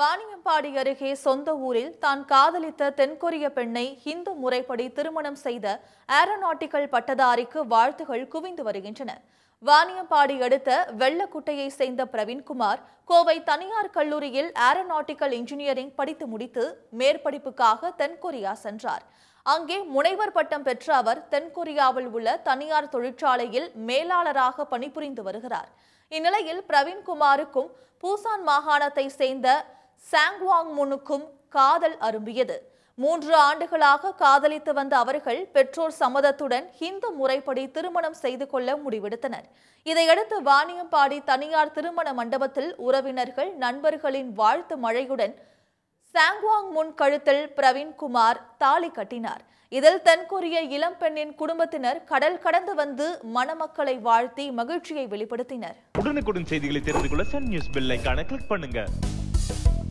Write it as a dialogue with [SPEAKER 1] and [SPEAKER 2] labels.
[SPEAKER 1] வாணியம்பாடி அருகே சொந்த ஊரில் தான் காதலித்த தென்கொரிய பெண்ணை இந்து முறைப்படி திருமணம் செய்த ஏரோநாட்டிக்கல் பட்டதாரிக்கு வாழ்த்துகள் குவிந்து வருகின்றன வாணியம்பாடி அடுத்த வெள்ளக்குட்டையை சேர்ந்த பிரவீன்குமார் கோவை தனியார் கல்லூரியில் ஏரோநாட்டிக்கல் இன்ஜினியரிங் படித்து முடித்து மேற்படிப்புக்காக தென்கொரியா சென்றார் அங்கே முனைவர் பட்டம் பெற்ற அவர் தென்கொரியாவில் உள்ள தனியார் தொழிற்சாலையில் மேலாளராக பணிபுரிந்து வருகிறார் இந்நிலையில் பிரவீன்குமாருக்கும் பூசான் மாகாணத்தை சேர்ந்த சாங்வாங் முனுக்கும் காதல் அரும்பியது மூன்று ஆண்டுகளாக காதலித்து வந்த அவர்கள் பெற்றோர் சம்மதத்துடன் ஹிந்து முறைப்படி திருமணம் செய்து கொள்ள முடிவெடுத்தனர் இதையடுத்து வாணியம்பாடி தனியார் திருமண மண்டபத்தில் உறவினர்கள் நண்பர்களின் வாழ்த்து மழையுடன் சாங்வாங் முன் கழுத்தில் பிரவீன்குமார் தாலி கட்டினார் இதில் தென்கொரிய இளம்பெண்ணின் குடும்பத்தினர் கடல் கடந்து வந்து மணமக்களை வாழ்த்தி மகிழ்ச்சியை வெளிப்படுத்தினர்
[SPEAKER 2] உடனுக்குடன் செய்திகளை தெரிந்து கொள்ள சன் நியூஸ் கிளிக் பண்ணுங்க